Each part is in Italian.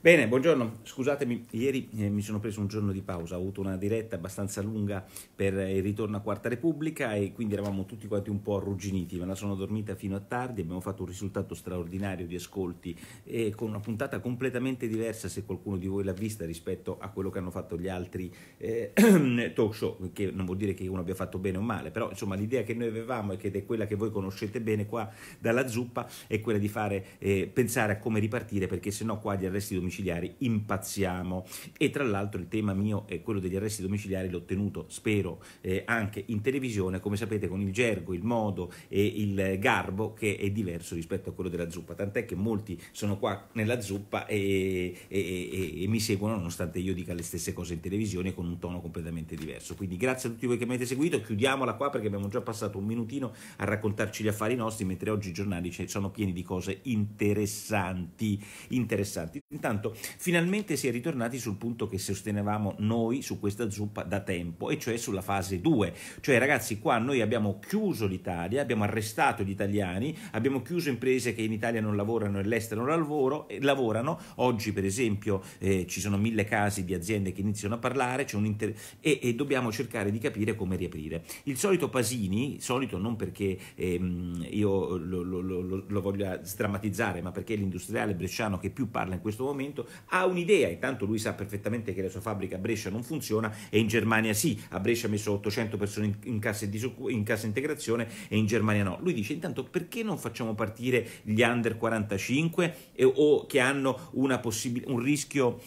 Bene, buongiorno, scusatemi, ieri eh, mi sono preso un giorno di pausa, ho avuto una diretta abbastanza lunga per eh, il ritorno a Quarta Repubblica e quindi eravamo tutti quanti un po' arrugginiti, me la sono dormita fino a tardi, abbiamo fatto un risultato straordinario di ascolti e con una puntata completamente diversa se qualcuno di voi l'ha vista rispetto a quello che hanno fatto gli altri eh, talk show, che non vuol dire che uno abbia fatto bene o male, però insomma l'idea che noi avevamo e che è quella che voi conoscete bene qua dalla zuppa è quella di fare, eh, pensare a come ripartire perché se no qua gli arresti domiciliari domiciliari impazziamo. E tra l'altro il tema mio è quello degli arresti domiciliari, l'ho tenuto, spero, eh, anche in televisione, come sapete con il gergo, il modo e il garbo che è diverso rispetto a quello della zuppa, tant'è che molti sono qua nella zuppa e, e, e, e mi seguono nonostante io dica le stesse cose in televisione con un tono completamente diverso. Quindi grazie a tutti voi che mi avete seguito, chiudiamola qua perché abbiamo già passato un minutino a raccontarci gli affari nostri, mentre oggi i giornali sono pieni di cose interessanti. interessanti. Intanto Pertanto, finalmente si è ritornati sul punto che sostenevamo noi su questa zuppa da tempo, e cioè sulla fase 2. Cioè, ragazzi, qua noi abbiamo chiuso l'Italia, abbiamo arrestato gli italiani, abbiamo chiuso imprese che in Italia non lavorano e all'estero non lavoro, eh, lavorano. Oggi, per esempio, eh, ci sono mille casi di aziende che iniziano a parlare inter- e, e, dobbiamo cercare di capire come riaprire. Il solito Pasini, solito non perché ehm, io lo, lo, lo, lo voglia sdrammatizzare, ma perché è l'industriale bresciano che più parla in questo momento, momento ha un'idea, intanto lui sa perfettamente che la sua fabbrica a Brescia non funziona e in Germania sì, a Brescia ha messo 800 persone in, cassa, in cassa integrazione e in Germania no. Lui dice intanto perché non facciamo partire gli under 45 e, o che hanno un rischio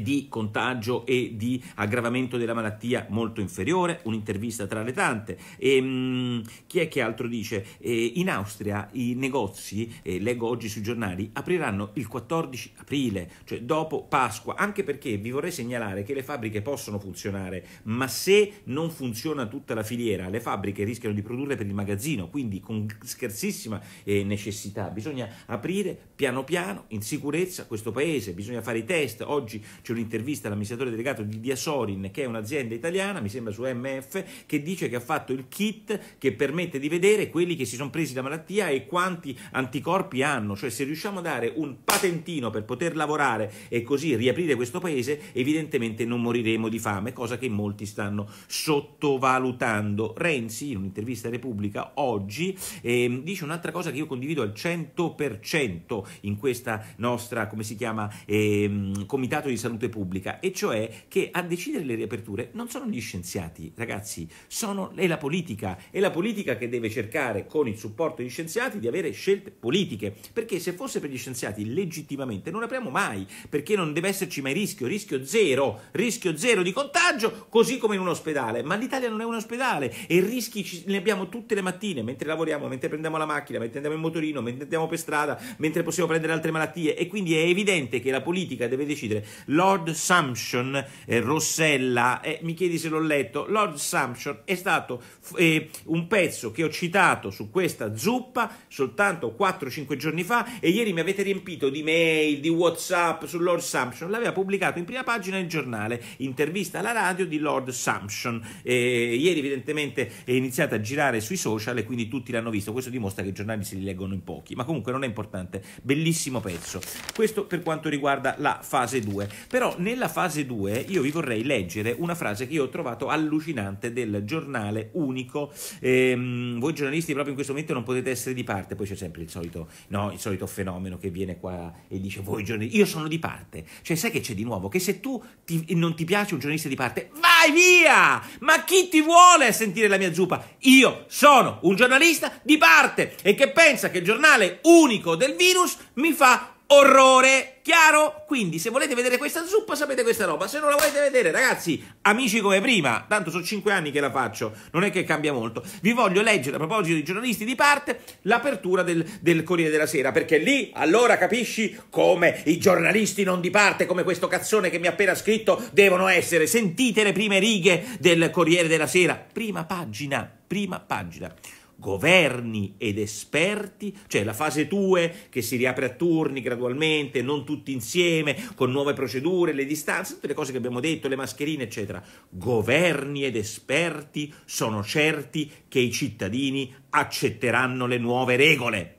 di contagio e di aggravamento della malattia molto inferiore, un'intervista tra le tante. E, ehm, mh, chi è che altro dice? E, eh, in Austria i negozi, eh, leggo oggi sui giornali, apriranno il 14 aprile, cioè dopo Pasqua, anche perché vi vorrei segnalare che le fabbriche possono funzionare, ma se non funziona tutta la filiera, le fabbriche rischiano di produrre per il magazzino, quindi con scarsissima eh, necessità bisogna aprire piano piano, in sicurezza questo paese, bisogna fare i test, oggi c'è un'intervista all'amministratore delegato di Diasorin, che è un'azienda italiana, mi sembra su MF, che dice che ha fatto il kit che permette di vedere quelli che si sono presi la malattia e quanti anticorpi hanno, cioè se riusciamo a dare un patentino per poter lavorare e così riaprire questo paese, evidentemente non moriremo di fame, cosa che molti stanno sottovalutando. Renzi, in un'intervista a Repubblica oggi, eh, dice un'altra cosa che io condivido al 100% in questa nostra, come si chiama, eh, comitato di salute salute pubblica, e cioè che a decidere le riaperture non sono gli scienziati, ragazzi, sono, è la politica, è la politica che deve cercare con il supporto degli scienziati di avere scelte politiche, perché se fosse per gli scienziati legittimamente non apriamo mai, perché non deve esserci mai rischio, rischio zero, rischio zero di contagio, così come in un ospedale, ma l'Italia non è un ospedale e rischi ci, ne abbiamo tutte le mattine, mentre lavoriamo, mentre prendiamo la macchina, mentre andiamo in motorino, mentre andiamo per strada, mentre possiamo prendere altre malattie e quindi è evidente che la politica deve decidere Lord Sumption eh, Rossella, eh, mi chiedi se l'ho letto, Lord Sumption è stato eh, un pezzo che ho citato su questa zuppa soltanto 4-5 giorni fa e ieri mi avete riempito di mail, di Whatsapp su Lord Sumption, l'aveva pubblicato in prima pagina il giornale, intervista alla radio di Lord Sampson, ieri evidentemente è iniziata a girare sui social e quindi tutti l'hanno visto, questo dimostra che i giornali si rileggono in pochi, ma comunque non è importante, bellissimo pezzo, questo per quanto riguarda la fase 2. Però nella fase 2 io vi vorrei leggere una frase che io ho trovato allucinante del giornale unico. Ehm, voi giornalisti proprio in questo momento non potete essere di parte, poi c'è sempre il solito, no, il solito fenomeno che viene qua e dice voi giornalisti, io sono di parte. Cioè sai che c'è di nuovo? Che se tu ti, non ti piace un giornalista di parte, vai via! Ma chi ti vuole sentire la mia zuppa? Io sono un giornalista di parte e che pensa che il giornale unico del virus mi fa Orrore, chiaro? Quindi se volete vedere questa zuppa sapete questa roba, se non la volete vedere ragazzi, amici come prima, tanto sono 5 anni che la faccio, non è che cambia molto, vi voglio leggere a proposito dei giornalisti di parte l'apertura del, del Corriere della Sera, perché lì allora capisci come i giornalisti non di parte, come questo cazzone che mi ha appena scritto, devono essere, sentite le prime righe del Corriere della Sera, prima pagina, prima pagina governi ed esperti, cioè la fase 2 che si riapre a turni gradualmente, non tutti insieme, con nuove procedure, le distanze, tutte le cose che abbiamo detto, le mascherine, eccetera. Governi ed esperti sono certi che i cittadini accetteranno le nuove regole.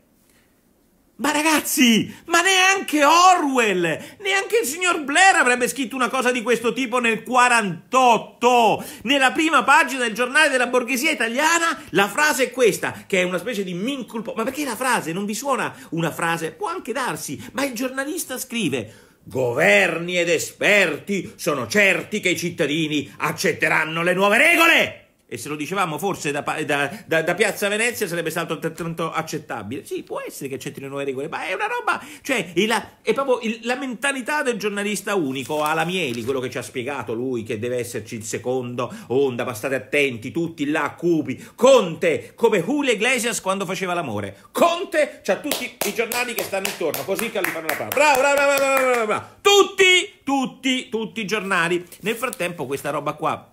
Ma ragazzi, ma neanche Orwell, neanche il signor Blair avrebbe scritto una cosa di questo tipo nel 48. Nella prima pagina del giornale della borghesia italiana la frase è questa, che è una specie di minculpo. Ma perché la frase? Non vi suona una frase? Può anche darsi, ma il giornalista scrive Governi ed esperti sono certi che i cittadini accetteranno le nuove regole e se lo dicevamo forse da, da, da, da Piazza Venezia sarebbe stato altrettanto accettabile. Sì, può essere che accettino nuove regole, ma è una roba, cioè la, è proprio il, la mentalità del giornalista unico, Alamieli, quello che ci ha spiegato lui, che deve esserci il secondo onda, ma state attenti, tutti là, cupi. Conte, come Julio Iglesias quando faceva l'amore. Conte c'ha tutti i giornali che stanno intorno, così che gli fanno la parola. Bravo, bravo, bravo, bravo, bravo, bravo. Tutti, tutti, tutti i giornali. Nel frattempo questa roba qua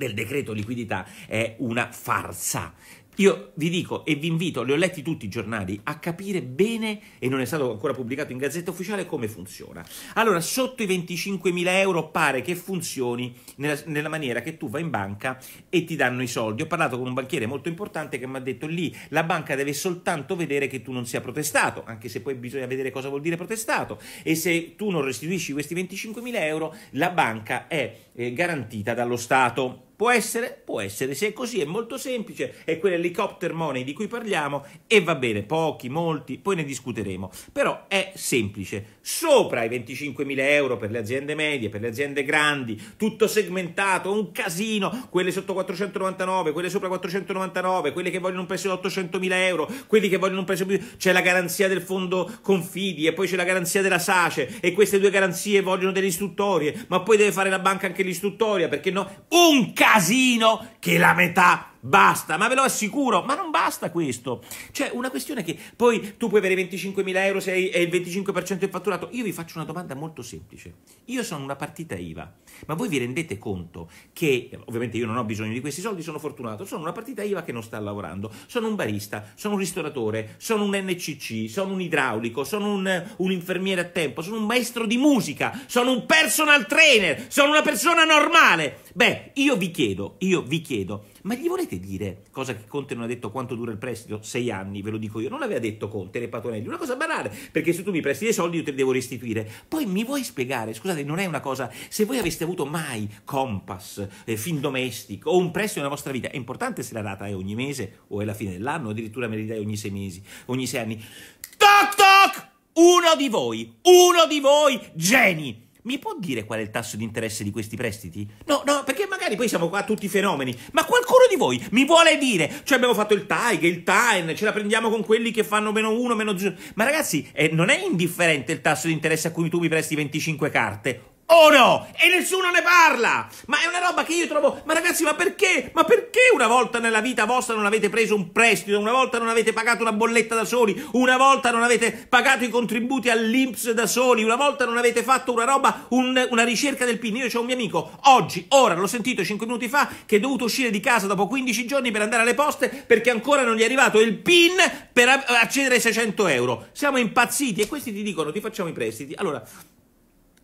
del decreto liquidità è una farsa. Io vi dico e vi invito, le ho letti tutti i giornali, a capire bene, e non è stato ancora pubblicato in Gazzetta Ufficiale, come funziona. Allora, sotto i 25.000 euro pare che funzioni nella, nella maniera che tu vai in banca e ti danno i soldi. Ho parlato con un banchiere molto importante che mi ha detto lì la banca deve soltanto vedere che tu non sia protestato, anche se poi bisogna vedere cosa vuol dire protestato. E se tu non restituisci questi 25.000 euro, la banca è eh, garantita dallo Stato. Può essere? Può essere, se è così è molto semplice, è quell'helicopter money di cui parliamo e va bene, pochi, molti, poi ne discuteremo, però è semplice. Sopra i 25.000 euro per le aziende medie, per le aziende grandi, tutto segmentato, un casino, quelle sotto 499, quelle sopra 499, quelle che vogliono un prezzo di 800.000 euro, quelli che vogliono un prezzo più... c'è la garanzia del fondo Confidi e poi c'è la garanzia della SACE e queste due garanzie vogliono delle istruttorie, ma poi deve fare la banca anche l'istruttoria perché no... Un casino! casino che la metà basta, ma ve lo assicuro, ma non basta questo. Cioè, una questione che poi tu puoi avere 25.000 euro se hai il 25% del fatturato. Io vi faccio una domanda molto semplice. Io sono una partita IVA, ma voi vi rendete conto che, ovviamente io non ho bisogno di questi soldi, sono fortunato, sono una partita IVA che non sta lavorando, sono un barista, sono un ristoratore, sono un NCC, sono un idraulico, sono un, un infermiere a tempo, sono un maestro di musica, sono un personal trainer, sono una persona normale. Beh, io vi chiedo, io vi chiedo, ma gli volete dire, cosa che Conte non ha detto quanto dura il prestito? Sei anni, ve lo dico io. Non l'aveva detto Conte nei Patonelli, una cosa banale, perché se tu mi presti dei soldi io te li devo restituire. Poi mi vuoi spiegare, scusate, non è una cosa, se voi aveste avuto mai Compass, eh, Findomestic o un prestito nella vostra vita, è importante se la data è ogni mese o è la fine dell'anno, addirittura me li dai ogni sei mesi, ogni sei anni. Toc toc! Uno di voi, uno di voi, geni! Mi può dire qual è il tasso di interesse di questi prestiti? No, no, perché magari poi siamo qua tutti fenomeni, ma qualcuno di voi mi vuole dire, cioè abbiamo fatto il tag, il time, ce la prendiamo con quelli che fanno meno uno, meno zero, ma ragazzi eh, non è indifferente il tasso di interesse a cui tu mi presti 25 carte Oro! E nessuno ne parla! Ma è una roba che io trovo... Ma ragazzi, ma perché? Ma perché una volta nella vita vostra non avete preso un prestito? Una volta non avete pagato una bolletta da soli? Una volta non avete pagato i contributi all'Inps da soli? Una volta non avete fatto una roba, un, una ricerca del PIN? Io c'ho un mio amico, oggi, ora, l'ho sentito 5 minuti fa, che è dovuto uscire di casa dopo 15 giorni per andare alle poste perché ancora non gli è arrivato il PIN per accedere ai 600 euro. Siamo impazziti e questi ti dicono ti facciamo i prestiti. Allora...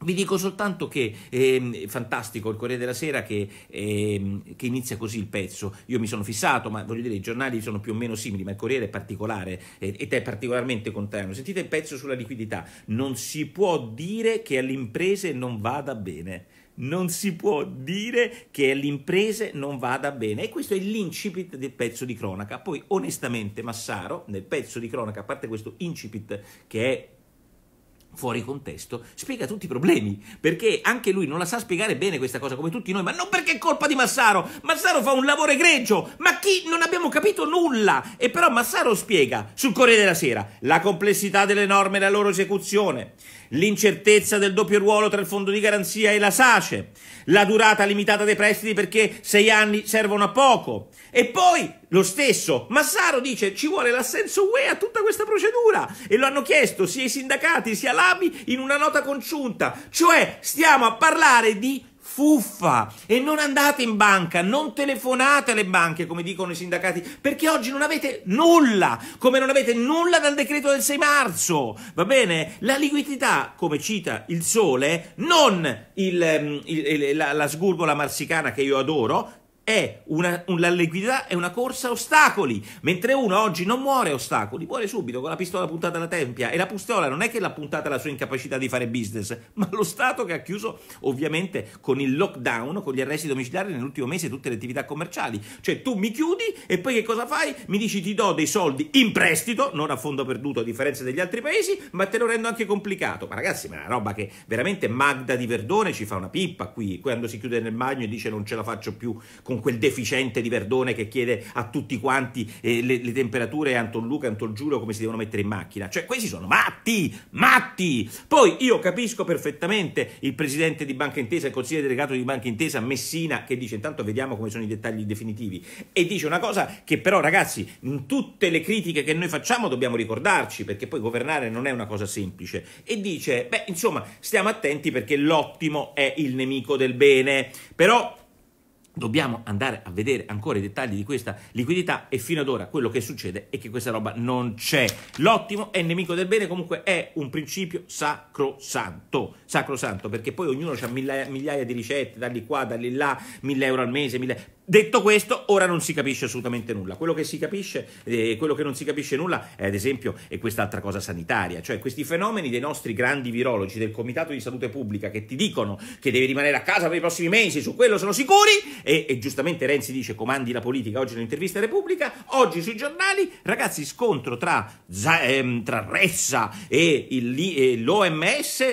Vi dico soltanto che eh, è fantastico il Corriere della Sera che, eh, che, inizia così il pezzo. Io mi sono fissato, ma voglio dire, i giornali sono più o meno simili, ma il Corriere è particolare eh, ed è particolarmente contrario. Sentite il pezzo sulla liquidità. Non si può dire che alle imprese non vada bene non si può dire che alle imprese non vada bene e questo è l'incipit del pezzo di cronaca poi onestamente Massaro nel pezzo di cronaca a parte questo incipit che è fuori contesto, spiega tutti i problemi, perché anche lui non la sa spiegare bene questa cosa come tutti noi, ma non perché è colpa di Massaro, Massaro fa un lavoro egregio, ma chi non abbiamo capito nulla, e però Massaro spiega sul Corriere della Sera la complessità delle norme e la loro esecuzione, l'incertezza del doppio ruolo tra il fondo di garanzia e la SACE, la durata limitata dei prestiti perché sei anni servono a poco. E poi lo stesso, Massaro dice ci vuole l'assenso UE a tutta questa procedura e lo hanno chiesto sia i sindacati sia l'ABI in una nota congiunta, cioè stiamo a parlare di fuffa e non andate in banca, non telefonate alle banche come dicono i sindacati, perché oggi non avete nulla, come non avete nulla dal decreto del 6 marzo, va bene? La liquidità, come cita il sole, non il, ehm, il, il, la, la sgurgola marsicana che io adoro, è una, l'allegrita è una corsa a ostacoli, mentre uno oggi non muore a ostacoli, muore subito con la pistola puntata alla tempia e la pistola non è che l'ha puntata alla sua incapacità di fare business, ma lo Stato che ha chiuso ovviamente con il lockdown, con gli arresti domiciliari nell'ultimo mese tutte le attività commerciali, cioè tu mi chiudi e poi che cosa fai? Mi dici ti do dei soldi in prestito, non a fondo perduto a differenza degli altri paesi, ma te lo rendo anche complicato, ma ragazzi ma è una roba che veramente Magda di Verdone ci fa una pippa qui, quando si chiude nel bagno e dice non ce la faccio più con con quel deficiente di Verdone che chiede a tutti quanti eh, le, le, temperature e Anton Luca e Anton Giulio come si devono mettere in macchina. Cioè, questi sono matti, matti! Poi io capisco perfettamente il presidente di Banca Intesa, il consigliere delegato di Banca Intesa, Messina, che dice intanto vediamo come sono i dettagli definitivi. E dice una cosa che però, ragazzi, in tutte le critiche che noi facciamo dobbiamo ricordarci, perché poi governare non è una cosa semplice. E dice, beh, insomma, stiamo attenti perché l'ottimo è il nemico del bene. Però Dobbiamo andare a vedere ancora i dettagli di questa liquidità e fino ad ora quello che succede è che questa roba non c'è. L'ottimo è nemico del bene, comunque è un principio sacrosanto, sacrosanto perché poi ognuno ha migliaia, migliaia, di ricette, dargli qua, dargli là, 1000 euro al mese, 1000... Detto questo, ora non si capisce assolutamente nulla. Quello che si capisce, eh, quello che non si capisce nulla, eh, ad esempio, è quest'altra cosa sanitaria, cioè questi fenomeni dei nostri grandi virologi del Comitato di Salute Pubblica che ti dicono che devi rimanere a casa per i prossimi mesi, su quello sono sicuri, e, e giustamente Renzi dice comandi la politica oggi nell'intervista a Repubblica, oggi sui giornali, ragazzi, scontro tra, ehm, tra Ressa e, il, e l'OMS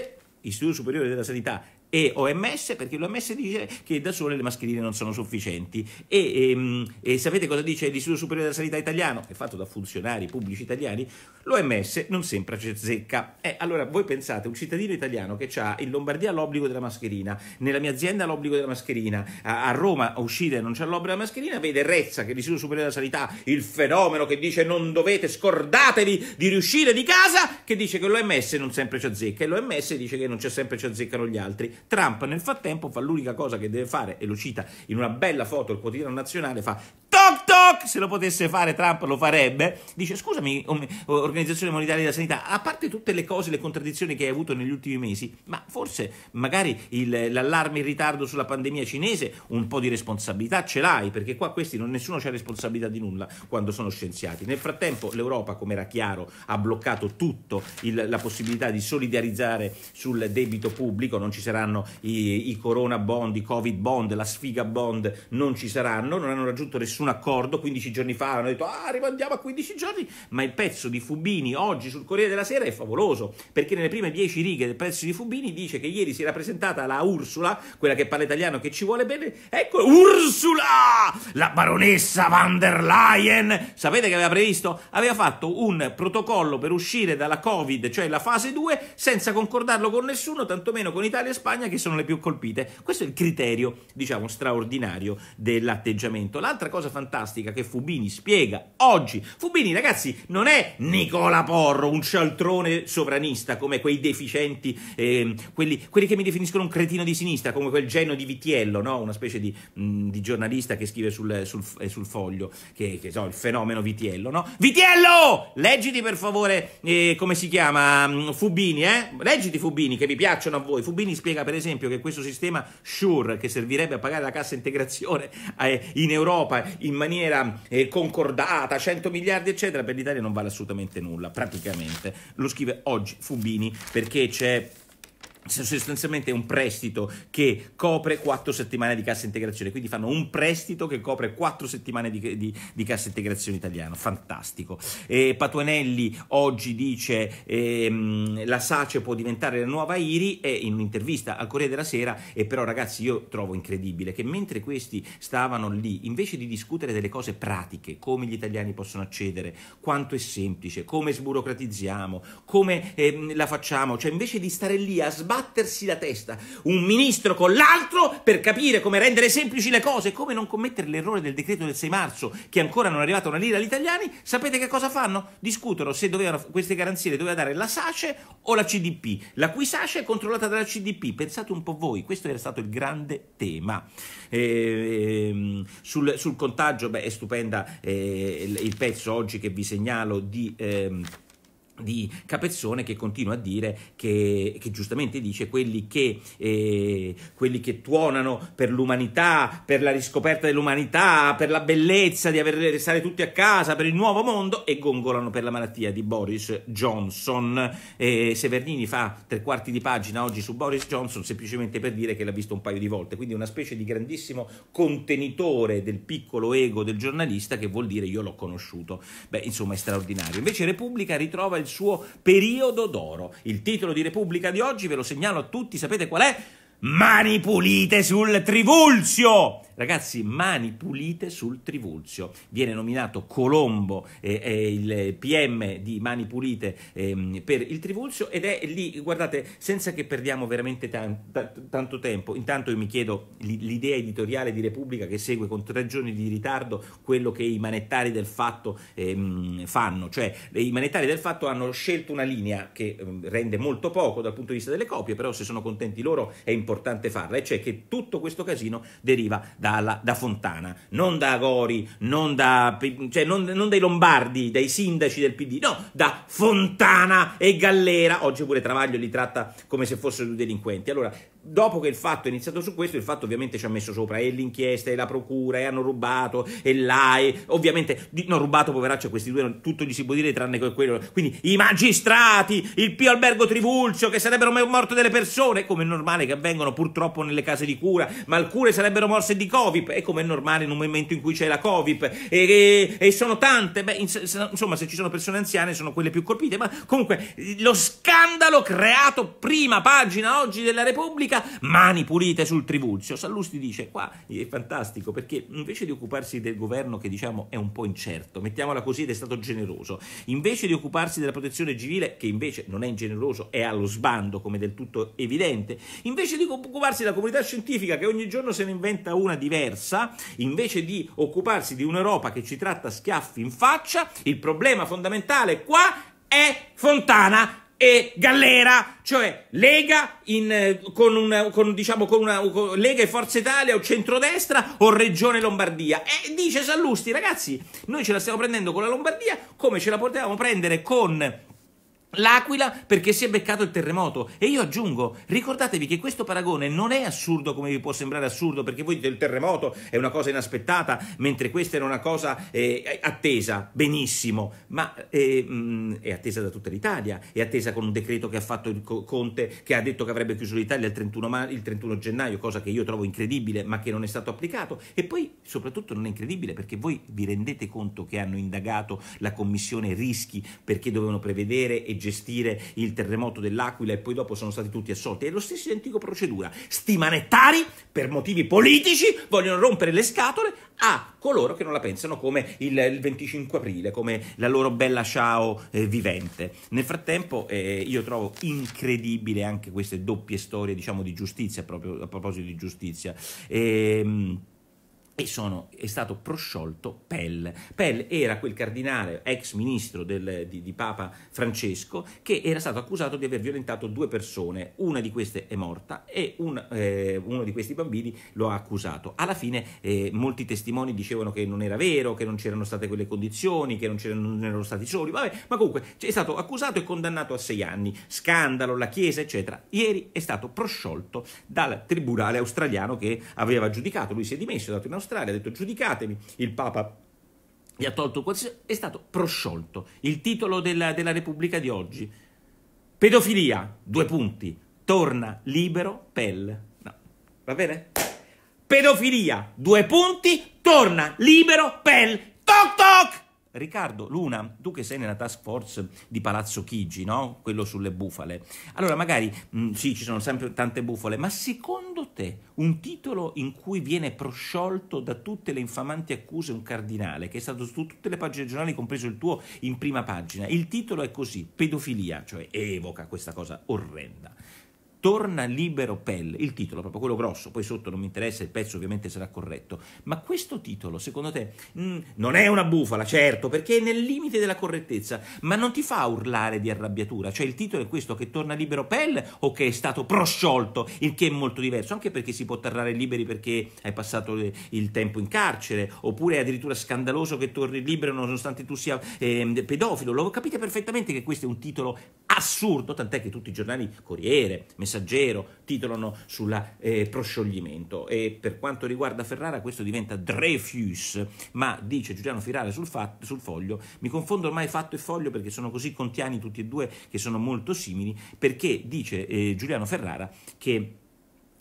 Istituto Superiore della Sanità e OMS perché l'OMS dice che da sole le mascherine non sono sufficienti e, e, ehm, e sapete cosa dice l'Istituto Superiore della Sanità Italiano è fatto da funzionari pubblici italiani l'OMS non sempre c'è zecca eh, allora voi pensate un cittadino italiano che ha in Lombardia l'obbligo della mascherina nella mia azienda l'obbligo della mascherina a, a Roma a uscire non c'è l'obbligo della mascherina vede Rezza che l'Istituto Superiore della Sanità il fenomeno che dice non dovete scordatevi di riuscire di casa che dice che l'OMS non sempre c'è zecca e l'OMS dice che non c'è sempre c'è zeccano gli altri Trump nel frattempo fa l'unica cosa che deve fare e lo cita in una bella foto il quotidiano nazionale, fa toc toc, se lo potesse fare Trump lo farebbe, dice scusami Organizzazione monetaria della Sanità, a parte tutte le cose, le contraddizioni che hai avuto negli ultimi mesi, ma forse magari il, l'allarme in ritardo sulla pandemia cinese un po' di responsabilità ce l'hai, perché qua questi non, nessuno c'ha responsabilità di nulla quando sono scienziati. Nel frattempo l'Europa, come era chiaro, ha bloccato tutto il, la possibilità di solidarizzare sul debito pubblico, non ci saranno saranno i, i corona bond, i covid bond, la sfiga bond, non ci saranno, non hanno raggiunto nessun accordo, 15 giorni fa hanno detto ah rimandiamo a 15 giorni, ma il pezzo di Fubini oggi sul Corriere della Sera è favoloso, perché nelle prime 10 righe del pezzo di Fubini dice che ieri si era presentata la Ursula, quella che parla italiano che ci vuole bene, ecco Ursula, la baronessa van der Leyen, sapete che aveva previsto? Aveva fatto un protocollo per uscire dalla Covid, cioè la fase 2, senza concordarlo con nessuno, tantomeno con Italia e Spagna, Spagna che sono le più colpite. Questo è il criterio, diciamo, straordinario dell'atteggiamento. L'altra cosa fantastica che Fubini spiega oggi, Fubini ragazzi non è Nicola Porro, un cialtrone sovranista come quei deficienti, eh, quelli, quelli, che mi definiscono un cretino di sinistra, come quel genio di Vitiello, no? una specie di, mh, di, giornalista che scrive sul, sul, eh, sul foglio, che, che so, il fenomeno Vitiello. No? Vitiello, leggiti per favore eh, come si chiama Fubini, eh? leggiti Fubini che vi piacciono a voi, Fubini spiega per per esempio che questo sistema SURE che servirebbe a pagare la cassa integrazione eh, in Europa in maniera eh, concordata, 100 miliardi eccetera, per l'Italia non vale assolutamente nulla, praticamente. Lo scrive oggi Fubini perché c'è sostanzialmente è un prestito che copre quattro settimane di cassa integrazione, quindi fanno un prestito che copre quattro settimane di, di, di cassa integrazione italiana fantastico. E Patuanelli oggi dice ehm, la SACE può diventare la nuova IRI e in un'intervista al Corriere della Sera, e però ragazzi io trovo incredibile che mentre questi stavano lì, invece di discutere delle cose pratiche, come gli italiani possono accedere, quanto è semplice, come sburocratizziamo, come ehm, la facciamo, cioè invece di stare lì a sbagliare, battersi la testa un ministro con l'altro per capire come rendere semplici le cose, come non commettere l'errore del decreto del 6 marzo che ancora non è arrivata una lira agli italiani, sapete che cosa fanno? Discutono se dovevano, queste garanzie le doveva dare la SACE o la CDP, la cui SACE è controllata dalla CDP. Pensate un po' voi, questo era stato il grande tema. Eh, ehm, sul, sul, contagio, beh, è stupenda eh, il, il, pezzo oggi che vi segnalo di... Eh, di Capezzone che continua a dire che, che giustamente dice quelli che, eh, quelli che tuonano per l'umanità, per la riscoperta dell'umanità, per la bellezza di aver, restare tutti a casa, per il nuovo mondo e gongolano per la malattia di Boris Johnson. Eh, Severnini fa tre quarti di pagina oggi su Boris Johnson semplicemente per dire che l'ha visto un paio di volte, quindi una specie di grandissimo contenitore del piccolo ego del giornalista che vuol dire io l'ho conosciuto. Beh, insomma è straordinario. Invece Repubblica ritrova il il suo periodo d'oro. Il titolo di Repubblica di oggi, ve lo segnalo a tutti, sapete qual è? Mani pulite sul trivulzio! Ragazzi, mani pulite sul Trivulzio. Viene nominato Colombo, eh, eh, il PM di Mani Pulite eh, per il Trivulzio ed è lì, guardate, senza che perdiamo veramente tan tanto tempo. Intanto io mi chiedo l'idea editoriale di Repubblica che segue con tre giorni di ritardo quello che i manettari del fatto ehm, fanno, cioè i manettari del fatto hanno scelto una linea che ehm, rende molto poco dal punto di vista delle copie, però se sono contenti loro è importante farla, e cioè che tutto questo casino deriva dalla, da Fontana, non da Gori, non, da, cioè non, non dai Lombardi, dai sindaci del PD, no, da Fontana e Gallera. Oggi pure Travaglio li tratta come se fossero due delinquenti. Allora, dopo che il fatto è iniziato su questo, il fatto ovviamente ci ha messo sopra e l'inchiesta e la procura e hanno rubato e l'AE, ovviamente no, rubato poveraccio questi due, tutto gli si può dire tranne che quello, quindi i magistrati, il Pio Albergo Trivulzio che sarebbero morte delle persone, come è normale che avvengono purtroppo nelle case di cura, ma alcune sarebbero morse di Covid, e come è normale in un momento in cui c'è la Covid, e, e, e sono tante, beh, insomma se ci sono persone anziane sono quelle più colpite, ma comunque lo scandalo creato prima pagina oggi della Repubblica, mani pulite sul Trivulzio. Sallusti dice qua è fantastico perché invece di occuparsi del governo che diciamo è un po' incerto, mettiamola così ed è stato generoso, invece di occuparsi della protezione civile che invece non è ingeneroso, è allo sbando come del tutto evidente, invece di occuparsi della comunità scientifica che ogni giorno se ne inventa una diversa, invece di occuparsi di un'Europa che ci tratta schiaffi in faccia, il problema fondamentale qua è Fontana e Gallera, cioè Lega, in, eh, con, un, con, diciamo, con, una, con Lega e Forza Italia o centrodestra o Regione Lombardia. E dice Sallusti, ragazzi, noi ce la stiamo prendendo con la Lombardia come ce la potevamo prendere con L'Aquila perché si è beccato il terremoto. E io aggiungo, ricordatevi che questo paragone non è assurdo come vi può sembrare assurdo, perché voi dite il terremoto è una cosa inaspettata, mentre questa era una cosa eh, attesa, benissimo, ma eh, mm, è attesa da tutta l'Italia, è attesa con un decreto che ha fatto il Conte, che ha detto che avrebbe chiuso l'Italia il 31, il 31 gennaio, cosa che io trovo incredibile, ma che non è stato applicato. E poi, soprattutto, non è incredibile perché voi vi rendete conto che hanno indagato la Commissione rischi perché dovevano prevedere e gestire il terremoto dell'Aquila e poi dopo sono stati tutti assolti. È lo stesso identico procedura. Sti manettari, per motivi politici, vogliono rompere le scatole a coloro che non la pensano come il, il 25 aprile, come la loro bella ciao eh, vivente. Nel frattempo eh, io trovo incredibile anche queste doppie storie, diciamo, di giustizia, proprio a proposito di giustizia. Ehm, e sono, è stato prosciolto Pell. Pell era quel cardinale ex ministro del, di, di, Papa Francesco che era stato accusato di aver violentato due persone, una di queste è morta e un, eh, uno di questi bambini lo ha accusato. Alla fine eh, molti testimoni dicevano che non era vero, che non c'erano state quelle condizioni, che non, non erano stati soli, vabbè, ma comunque è stato accusato e condannato a sei anni, scandalo, la Chiesa, eccetera. Ieri è stato prosciolto dal tribunale australiano che aveva giudicato, lui si è dimesso, è andato in Australia, ha detto giudicatemi, il Papa gli ha tolto qualsiasi... è stato prosciolto. Il titolo della, della Repubblica di oggi. Pedofilia, due punti, torna libero Pell. No, va bene? Pedofilia, due punti, torna libero Pell. Toc toc! Riccardo Luna, tu che sei nella task force di Palazzo Chigi, no? quello sulle bufale, allora magari mh, mm, sì, ci sono sempre tante bufale, ma secondo te un titolo in cui viene prosciolto da tutte le infamanti accuse un cardinale, che è stato su tutte le pagine giornali, compreso il tuo, in prima pagina, il titolo è così, pedofilia, cioè evoca questa cosa orrenda. Torna libero Pell, il titolo, proprio quello grosso, poi sotto non mi interessa, il pezzo ovviamente sarà corretto, ma questo titolo secondo te mh, mm, non è una bufala, certo, perché è nel limite della correttezza, ma non ti fa urlare di arrabbiatura, cioè il titolo è questo che torna libero Pell o che è stato prosciolto, il che è molto diverso, anche perché si può tornare liberi perché hai passato il tempo in carcere, oppure è addirittura scandaloso che torni libero nonostante tu sia eh, pedofilo, lo capite perfettamente che questo è un titolo assurdo, tant'è che tutti i giornali Corriere, Messaggero titolano sul eh, proscioglimento e per quanto riguarda Ferrara questo diventa Dreyfus, ma dice Giuliano Firara sul, fatto, sul foglio, mi confondo ormai fatto e foglio perché sono così contiani tutti e due che sono molto simili, perché dice eh, Giuliano Ferrara che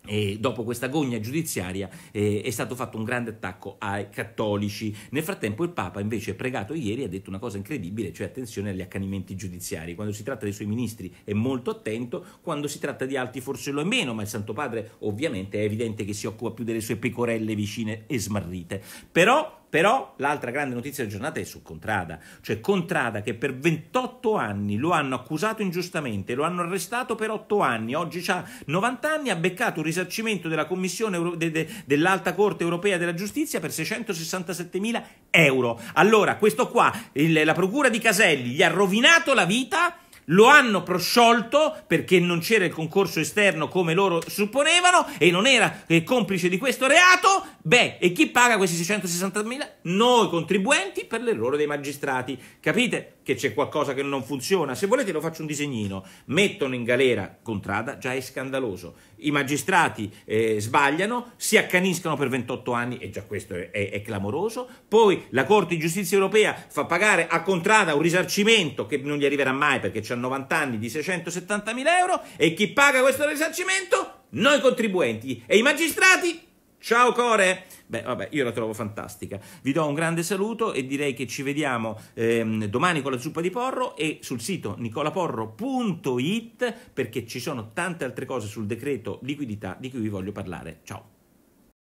e dopo questa gogna giudiziaria eh, è stato fatto un grande attacco ai cattolici. Nel frattempo il Papa invece pregato ieri e ha detto una cosa incredibile, cioè attenzione agli accanimenti giudiziari. Quando si tratta dei suoi ministri è molto attento, quando si tratta di altri forse lo è meno, ma il Santo Padre ovviamente è evidente che si occupa più delle sue pecorelle vicine e smarrite. Però però l'altra grande notizia della giornata è su Contrada, cioè Contrada che per 28 anni lo hanno accusato ingiustamente, lo hanno arrestato per 8 anni, oggi ha 90 anni, ha beccato un risarcimento della Commissione Euro- de- de- dell'Alta Corte Europea della Giustizia per 667 mila euro. Allora, questo qua, il, la procura di Caselli gli ha rovinato la vita lo hanno prosciolto perché non c'era il concorso esterno come loro supponevano e non era complice di questo reato. Beh, e chi paga questi 660.000? Noi contribuenti per l'errore dei magistrati. Capite che c'è qualcosa che non funziona? Se volete lo faccio un disegnino. Mettono in galera Contrada, già è scandaloso i magistrati eh, sbagliano, si accaniscono per 28 anni e già questo è, è, è, clamoroso, poi la Corte di Giustizia Europea fa pagare a Contrada un risarcimento che non gli arriverà mai perché ha 90 anni di 670 mila euro e chi paga questo risarcimento? Noi contribuenti e i magistrati Ciao Core! Beh, vabbè, io la trovo fantastica. Vi do un grande saluto e direi che ci vediamo ehm, domani con la zuppa di porro e sul sito nicolaporro.it perché ci sono tante altre cose sul decreto liquidità di cui vi voglio parlare. Ciao!